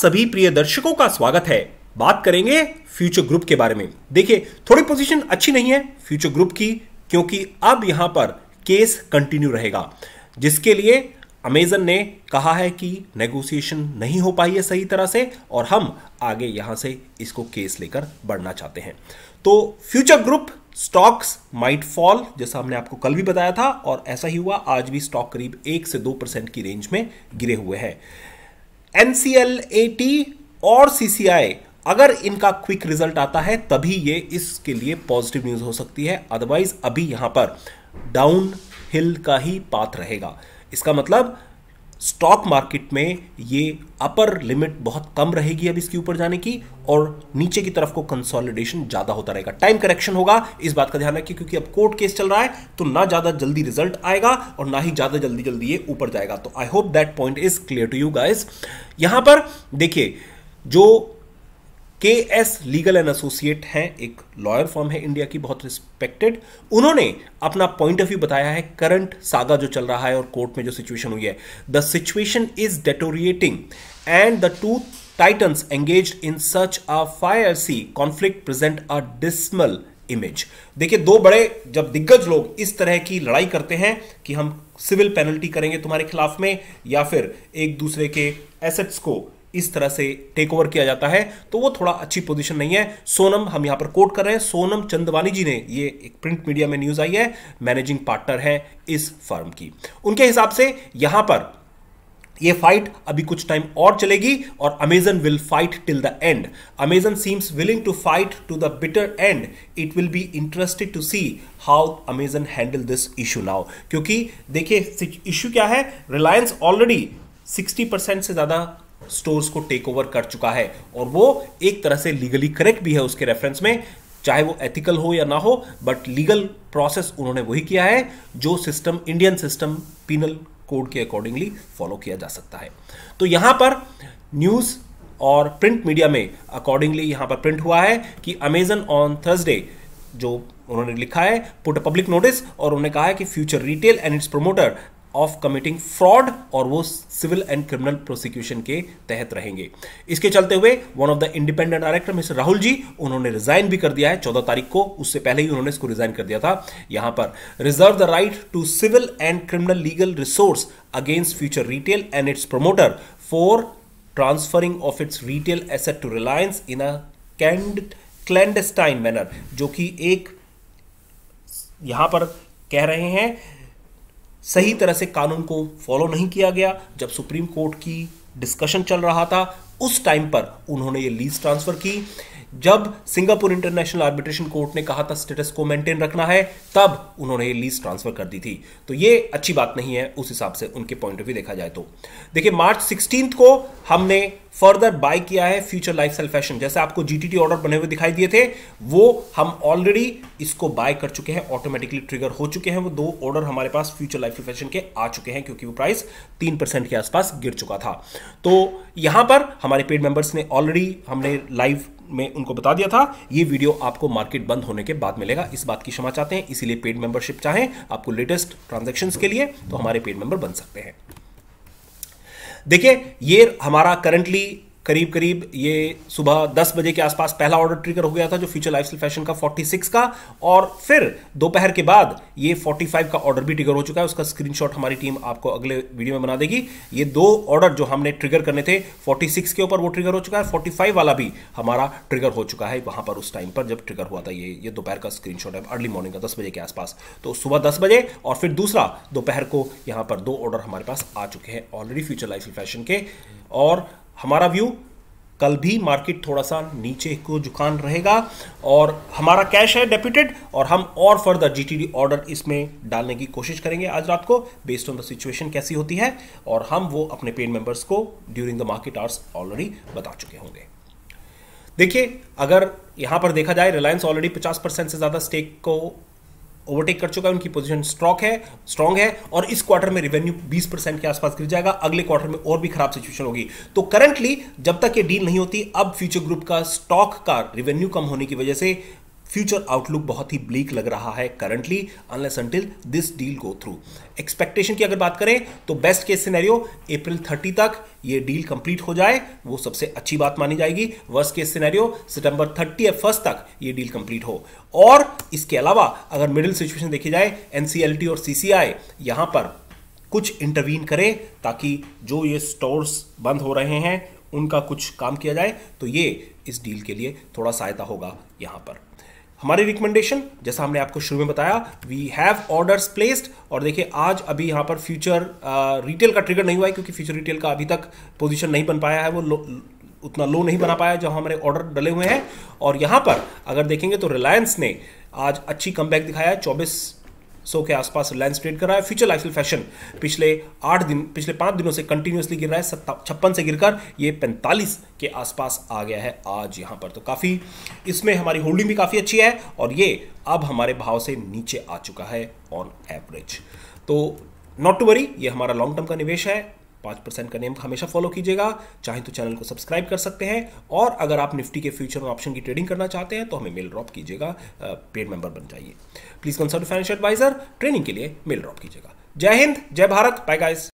सभी प्रिय दर्शकों का स्वागत है बात करेंगे फ्यूचर ग्रुप के बारे में देखिए थोड़ी पोजीशन अच्छी नहीं है फ्यूचर ग्रुप की क्योंकि अब यहां पर केस कंटिन्यू रहेगा जिसके लिए अमेजन ने कहा है कि नेगोशिएशन नहीं हो पाई है सही तरह से और हम आगे यहां से इसको केस लेकर बढ़ना चाहते हैं तो Future Group stocks might fall जैसा हमने आपको कल भी बताया था और ऐसा ही हुआ आज भी स्टॉक करीब एक से दो परसेंट की रेंज में गिरे हुए हैं एन और सी अगर इनका क्विक रिजल्ट आता है तभी ये इसके लिए पॉजिटिव न्यूज हो सकती है अदरवाइज अभी यहां पर डाउन हिल का ही पाथ रहेगा इसका मतलब स्टॉक मार्केट में ये अपर लिमिट बहुत कम रहेगी अब इसके ऊपर जाने की और नीचे की तरफ को कंसोलिडेशन ज्यादा होता रहेगा टाइम करेक्शन होगा इस बात का ध्यान रखिए क्योंकि अब कोर्ट केस चल रहा है तो ना ज्यादा जल्दी रिजल्ट आएगा और ना ही ज्यादा जल्दी जल्दी ये ऊपर जाएगा तो I hope that point is clear to you guys यहां पर देखिए जो के एस लीगल एंड एसोसिएट हैं एक लॉयर फॉर्म है इंडिया की बहुत रिस्पेक्टेड उन्होंने अपना पॉइंट ऑफ व्यू बताया है करंट सागा जो चल रहा है और कोर्ट में जो सिचुएशन हुई है the situation is deteriorating and the two titans engage in such a fierce conflict present a dismal image देखिए दो बड़े जब दिग्गज लोग इस तरह की लड़ाई करते हैं कि हम सिविल पेनल्टी करेंगे तुम्हारे खिलाफ में या फिर एक दूसरे के एसेट्स को इस तरह से टेक ओवर किया जाता है तो वो थोड़ा अच्छी पोजीशन नहीं है सोनम हम यहां पर कोट कर रहे हैं सोनम चंदवानी जी ने ये एक प्रिंट मीडिया में न्यूज़ आई है मैनेजिंग पार्टनर है इस फर्म की उनके हिसाब से यहां पर ये फाइट अभी कुछ टाइम और चलेगी और Amazon will fight till the end Amazon seems willing to fight to the bitter end it will be interested to see how Amazon handle this issue now क्योंकि देखिए इशू क्या है रिलायंस ऑलरेडी 60 परसेंट से ज़्यादा stores को take over कर चुका है और वो एक तरह से लीगली करेक्ट भी है उसके रेफरेंस में चाहे वो एथिकल हो या ना हो बट लीगल प्रोसेस उन्होंने वही किया है जो system Indian system penal code के अकॉर्डिंगली फॉलो किया जा सकता है तो यहां पर न्यूज़ और प्रिंट मीडिया में अकॉर्डिंगली यहां पर प्रिंट हुआ है कि अमेजन ऑन थर्सडे जो उन्होंने लिखा है पुट अ पब्लिक नोटिस और उन्होंने कहा है कि Future Retail and its promoter of committing fraud और वो सिविल एंड क्रिमिनल प्रोसिक्यूशन के तहत रहेंगे इसके चलते हुए one of the independent director mister Rahul ji उन्होंने रिजाइन भी कर दिया है चौदह तारीख को उससे पहले ही उन्होंने इसको रिजाइन कर दिया था यहां पर reserve the right to civil and criminal legal resource against Future Retail and its promoter for transferring of its retail asset to Reliance in a clandestine manner जो कि एक यहां पर कह रहे हैं सही तरह से कानून को फॉलो नहीं किया गया जब सुप्रीम कोर्ट की डिस्कशन चल रहा था उस टाइम पर उन्होंने ये लीज ट्रांसफर की जब सिंगापुर इंटरनेशनल आर्बिट्रेशन कोर्ट ने कहा था स्टेटस को मेंटेन रखना है तब उन्होंने ये लीज ट्रांसफर कर दी थी तो ये अच्छी बात नहीं है उस हिसाब से उनके पॉइंट ऑफ व्यू देखा जाए तो देखिए मार्च सिक्सटीन को हमने फर्दर बाय किया है फ्यूचर लाइफ सेल फैशन जैसे आपको जीटीटी ऑर्डर बने हुए दिखाई दिए थे वो हम ऑलरेडी इसको बाय कर चुके हैं ऑटोमेटिकली ट्रिगर हो चुके हैं वो दो ऑर्डर हमारे पास फ्यूचर लाइफ फैशन के आ चुके हैं क्योंकि वो प्राइस तीन परसेंट के आसपास गिर चुका था तो यहां पर हमारे पेड मेंबर्स ने ऑलरेडी हमने लाइव में उनको बता दिया था ये वीडियो आपको मार्केट बंद होने के बाद मिलेगा इस बात की क्षमा चाहते हैं इसीलिए पेड मेंबरशिप चाहें आपको लेटेस्ट ट्रांजैक्शंस के लिए तो हमारे पेड मेंबर बन सकते हैं देखिए ये हमारा करंटली करीब करीब ये सुबह दस बजे के आसपास पहला ऑर्डर ट्रिगर हो गया था जो फ्यूचर लाइफ फैशन का 46 का और फिर दोपहर के बाद ये 45 का ऑर्डर भी ट्रिगर हो चुका है उसका स्क्रीनशॉट हमारी टीम आपको अगले वीडियो में बना देगी ये दो ऑर्डर जो हमने ट्रिगर करने थे 46 के ऊपर वो ट्रिगर हो चुका है 45 वाला भी हमारा ट्रिगर हो चुका है वहां पर उस टाइम पर जब ट्रिगर हुआ था ये ये दोपहर का स्क्रीनशॉट है अर्ली मॉर्निंग का दस बजे के आसपास तो सुबह दस बजे और फिर दूसरा दोपहर को यहाँ पर दो ऑर्डर हमारे पास आ चुके हैं ऑलरेडी फ्यूचर लाइफ फैशन के और हमारा व्यू कल भी मार्केट थोड़ा सा नीचे को जुकान रहेगा और हमारा कैश है डेप्यूटेड और हम और फर्दर जीटीडी ऑर्डर इसमें डालने की कोशिश करेंगे आज रात को बेस्ड ऑन द सिचुएशन कैसी होती है और हम वो अपने पेड मेंबर्स को during the market hours already बता चुके होंगे देखिए अगर यहां पर देखा जाए रिलायंस ऑलरेडी 50 परसेंट से ज़्यादा स्टेक को ओवरटेक कर चुका है उनकी पोजीशन स्ट्रॉक है स्ट्रॉन्ग है और इस क्वार्टर में रेवेन्यू 20 परसेंट के आसपास गिर जाएगा अगले क्वार्टर में और भी खराब सिचुएशन होगी तो करंटली जब तक ये डील नहीं होती अब फ्यूचर ग्रुप का स्टॉक का रेवेन्यू कम होने की वजह से फ्यूचर आउटलुक बहुत ही ब्लीक लग रहा है currently unless until this deal go through expectation की अगर बात करें तो बेस्ट केस सिनेरियो अप्रैल 30 तक ये डील कंप्लीट हो जाए वो सबसे अच्छी बात मानी जाएगी वर्स्ट केस सिनेरियो सितंबर 30 या फर्स्ट तक ये डील कंप्लीट हो और इसके अलावा अगर मिडिल सिचुएशन देखी जाए एनसीएलटी और सीसीआई यहां पर कुछ इंटरवीन करें ताकि जो ये स्टोर्स बंद हो रहे हैं उनका कुछ काम किया जाए तो ये इस डील के लिए थोड़ा सहायता होगा यहाँ पर हमारी रिकमेंडेशन जैसा हमने आपको शुरू में बताया वी हैव ऑर्डर्स प्लेस्ड और देखिए आज अभी यहाँ पर फ्यूचर रिटेल का ट्रिगर नहीं हुआ है क्योंकि फ्यूचर रिटेल का अभी तक पोजीशन नहीं बन पाया है वो लो, उतना लो नहीं बना पाया जो हमारे ऑर्डर डले हुए हैं और यहाँ पर अगर देखेंगे तो रिलायंस ने आज अच्छी कम दिखाया है चौबीस सो के आसपास रिलायंस ट्रेड कर रहा है फ्यूचर लाइफ फैशन पिछले आठ दिन पिछले पांच दिनों से कंटिन्यूसली गिर रहा है छप्पन से गिरकर ये पैंतालीस के आसपास आ गया है आज यहां पर तो काफ़ी इसमें हमारी होल्डिंग भी काफ़ी अच्छी है और ये अब हमारे भाव से नीचे आ चुका है ऑन एवरेज तो नॉट टू वरी ये हमारा लॉन्ग टर्म का निवेश है पाँच परसेंट का नियम हमेशा फॉलो कीजिएगा चाहे तो चैनल को सब्सक्राइब कर सकते हैं और अगर आप निफ्टी के फ्यूचर में ऑप्शन की ट्रेडिंग करना चाहते हैं तो हमें मेल ड्रॉप कीजिएगा पेड मेंबर बन जाइए please consult financial advisor training के लिए मेल ड्रॉप कीजिएगा जय हिंद जय भारत बाय गाइस